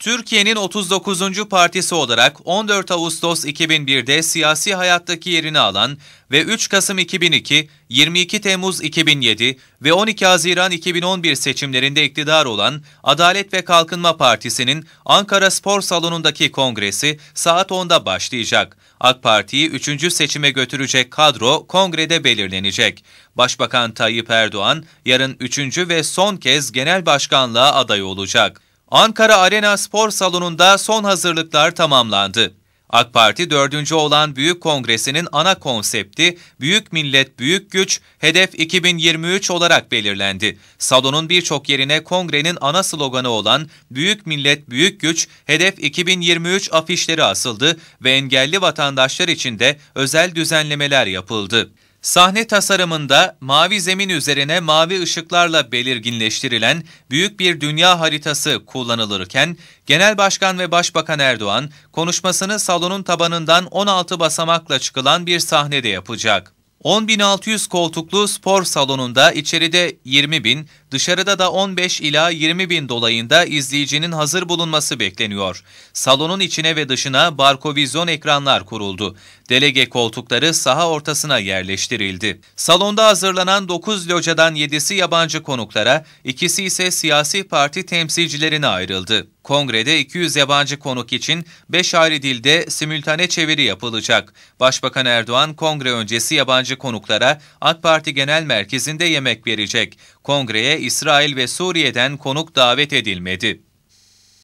Türkiye'nin 39. partisi olarak 14 Ağustos 2001'de siyasi hayattaki yerini alan ve 3 Kasım 2002, 22 Temmuz 2007 ve 12 Haziran 2011 seçimlerinde iktidar olan Adalet ve Kalkınma Partisi'nin Ankara Spor Salonu'ndaki kongresi saat 10'da başlayacak. AK Parti'yi 3. seçime götürecek kadro kongrede belirlenecek. Başbakan Tayyip Erdoğan yarın 3. ve son kez genel başkanlığa aday olacak. Ankara Arena Spor Salonu'nda son hazırlıklar tamamlandı. AK Parti 4. olan Büyük Kongresi'nin ana konsepti Büyük Millet Büyük Güç Hedef 2023 olarak belirlendi. Salonun birçok yerine kongrenin ana sloganı olan Büyük Millet Büyük Güç Hedef 2023 afişleri asıldı ve engelli vatandaşlar için de özel düzenlemeler yapıldı. Sahne tasarımında mavi zemin üzerine mavi ışıklarla belirginleştirilen büyük bir dünya haritası kullanılırken, Genel Başkan ve Başbakan Erdoğan konuşmasını salonun tabanından 16 basamakla çıkılan bir sahnede yapacak. 10.600 koltuklu spor salonunda içeride 20 bin, dışarıda da 15 ila 20 bin dolayında izleyicinin hazır bulunması bekleniyor. Salonun içine ve dışına barkovizyon ekranlar kuruldu. Delege koltukları saha ortasına yerleştirildi. Salonda hazırlanan 9 locadan 7'si yabancı konuklara, ikisi ise siyasi parti temsilcilerine ayrıldı. Kongrede 200 yabancı konuk için 5 ayrı dilde simültane çeviri yapılacak. Başbakan Erdoğan kongre öncesi yabancı konuklara AK Parti Genel Merkezi'nde yemek verecek. Kongreye İsrail ve Suriye'den konuk davet edilmedi.